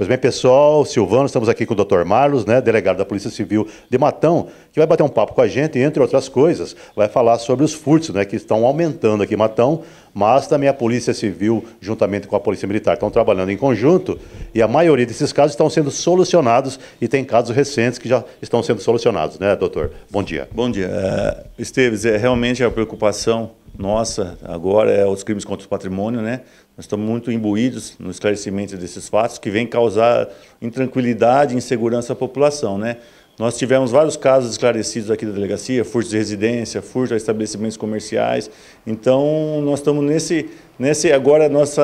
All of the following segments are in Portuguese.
Pois bem, pessoal, Silvano, estamos aqui com o Dr. Marlos, né, delegado da Polícia Civil de Matão, que vai bater um papo com a gente, e, entre outras coisas, vai falar sobre os furtos, né, que estão aumentando aqui em Matão, mas também a Polícia Civil, juntamente com a Polícia Militar, estão trabalhando em conjunto, e a maioria desses casos estão sendo solucionados, e tem casos recentes que já estão sendo solucionados, né, doutor? Bom dia. Bom dia. Uh, Esteves, é realmente é a preocupação nossa agora é os crimes contra o patrimônio, né? Nós estamos muito imbuídos no esclarecimento desses fatos que vem causar intranquilidade e insegurança à população, né? Nós tivemos vários casos esclarecidos aqui da delegacia, furto de residência, furto a estabelecimentos comerciais. Então, nós estamos nesse, nesse agora, nossa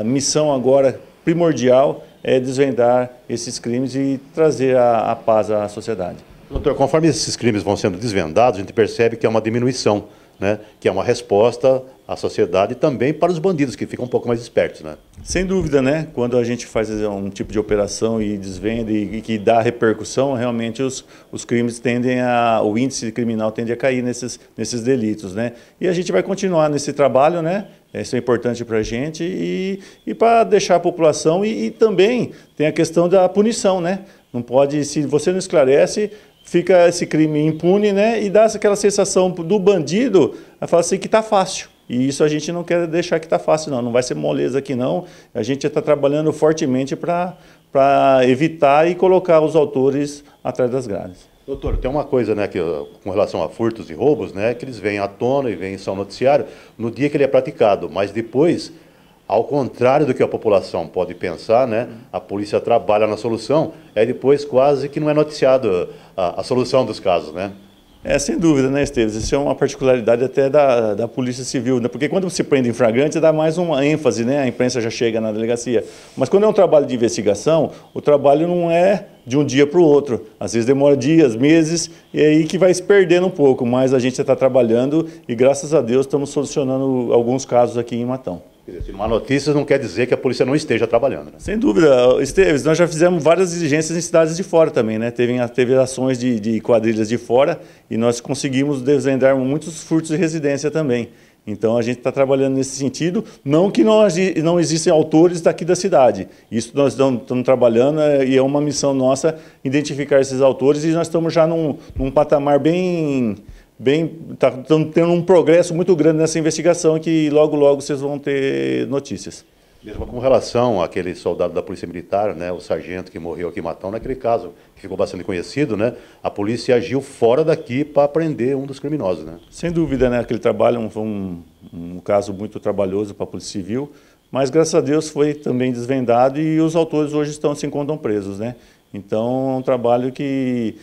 é, missão agora primordial é desvendar esses crimes e trazer a, a paz à sociedade. Doutor, conforme esses crimes vão sendo desvendados, a gente percebe que é uma diminuição né, que é uma resposta à sociedade e também para os bandidos, que ficam um pouco mais espertos. Né? Sem dúvida, né? quando a gente faz um tipo de operação e desvenda e, e que dá repercussão, realmente os, os crimes tendem a. o índice criminal tende a cair nesses, nesses delitos. Né? E a gente vai continuar nesse trabalho, né? Isso é importante para a gente e, e para deixar a população e, e também tem a questão da punição, né? Não pode, se você não esclarece, fica esse crime impune, né? E dá aquela sensação do bandido, falar assim que está fácil. E isso a gente não quer deixar que está fácil, não. Não vai ser moleza aqui, não. A gente está trabalhando fortemente para evitar e colocar os autores atrás das grades. Doutor, tem uma coisa né, que, com relação a furtos e roubos, né, que eles vêm à tona e vêm em São Noticiário no dia que ele é praticado, mas depois ao contrário do que a população pode pensar, né, a polícia trabalha na solução, é depois quase que não é noticiado a, a solução dos casos, né? É, sem dúvida, né, Esteves? Isso é uma particularidade até da, da Polícia Civil, né? porque quando se prende em flagrante dá mais uma ênfase, né? A imprensa já chega na delegacia. Mas quando é um trabalho de investigação, o trabalho não é de um dia para o outro. Às vezes demora dias, meses, e é aí que vai se perdendo um pouco, mas a gente está trabalhando e graças a Deus estamos solucionando alguns casos aqui em Matão. Má uma notícia não quer dizer que a polícia não esteja trabalhando. Né? Sem dúvida, Esteves, nós já fizemos várias exigências em cidades de fora também, né? Teve, teve ações de, de quadrilhas de fora e nós conseguimos desvendar muitos furtos de residência também. Então a gente está trabalhando nesse sentido, não que não, não existem autores daqui da cidade. Isso nós estamos, estamos trabalhando é, e é uma missão nossa identificar esses autores e nós estamos já num, num patamar bem bem, tá tendo um progresso muito grande nessa investigação que logo logo vocês vão ter notícias. Mesmo com relação àquele soldado da Polícia Militar, né, o sargento que morreu aqui em Matão, naquele caso, que ficou bastante conhecido, né, a polícia agiu fora daqui para prender um dos criminosos. Né? Sem dúvida, né, aquele trabalho foi é um, um caso muito trabalhoso para a Polícia Civil, mas, graças a Deus, foi também desvendado e os autores hoje estão se encontram presos, né? Então, é um trabalho que,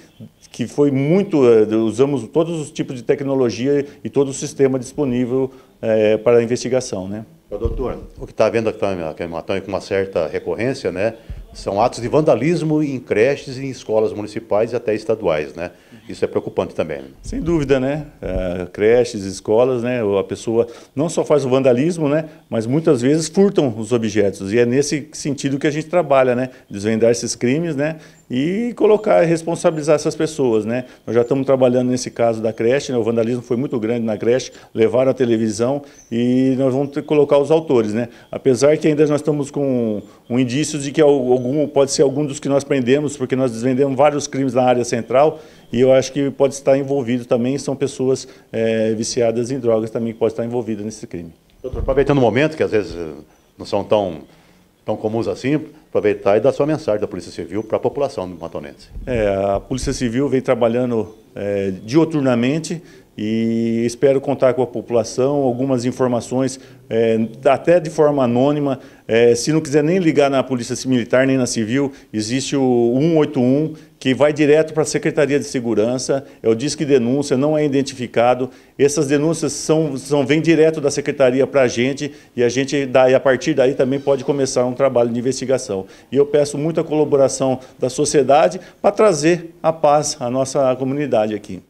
que foi muito... Eh, usamos todos os tipos de tecnologia e todo o sistema disponível é, para a investigação, né? Doutor, o que está havendo aqui, aqui em é Matão tá com uma certa recorrência, né? São atos de vandalismo em creches, em escolas municipais e até estaduais, né? Isso é preocupante também. Sem dúvida, né? Uh, creches, escolas, né? A pessoa não só faz o vandalismo, né? Mas muitas vezes furtam os objetos. E é nesse sentido que a gente trabalha, né? Desvendar esses crimes, né? e colocar, responsabilizar essas pessoas. Né? Nós já estamos trabalhando nesse caso da creche, né? o vandalismo foi muito grande na creche, levaram a televisão e nós vamos ter que colocar os autores. Né? Apesar que ainda nós estamos com um indício de que algum, pode ser algum dos que nós prendemos, porque nós desvendemos vários crimes na área central e eu acho que pode estar envolvido também, são pessoas é, viciadas em drogas também que podem estar envolvidas nesse crime. Doutor, aproveitando o momento, que às vezes não são tão, tão comuns assim, aproveitar e dar sua mensagem da Polícia Civil para a população matonense. É, a Polícia Civil vem trabalhando é, dioturnamente e espero contar com a população, algumas informações, é, até de forma anônima. É, se não quiser nem ligar na Polícia Militar nem na Civil, existe o 181, que vai direto para a Secretaria de Segurança, é o Disque Denúncia, não é identificado. Essas denúncias são, são vêm direto da Secretaria para a gente e a gente, daí, a partir daí, também pode começar um trabalho de investigação. E eu peço muita colaboração da sociedade para trazer a paz à nossa comunidade aqui.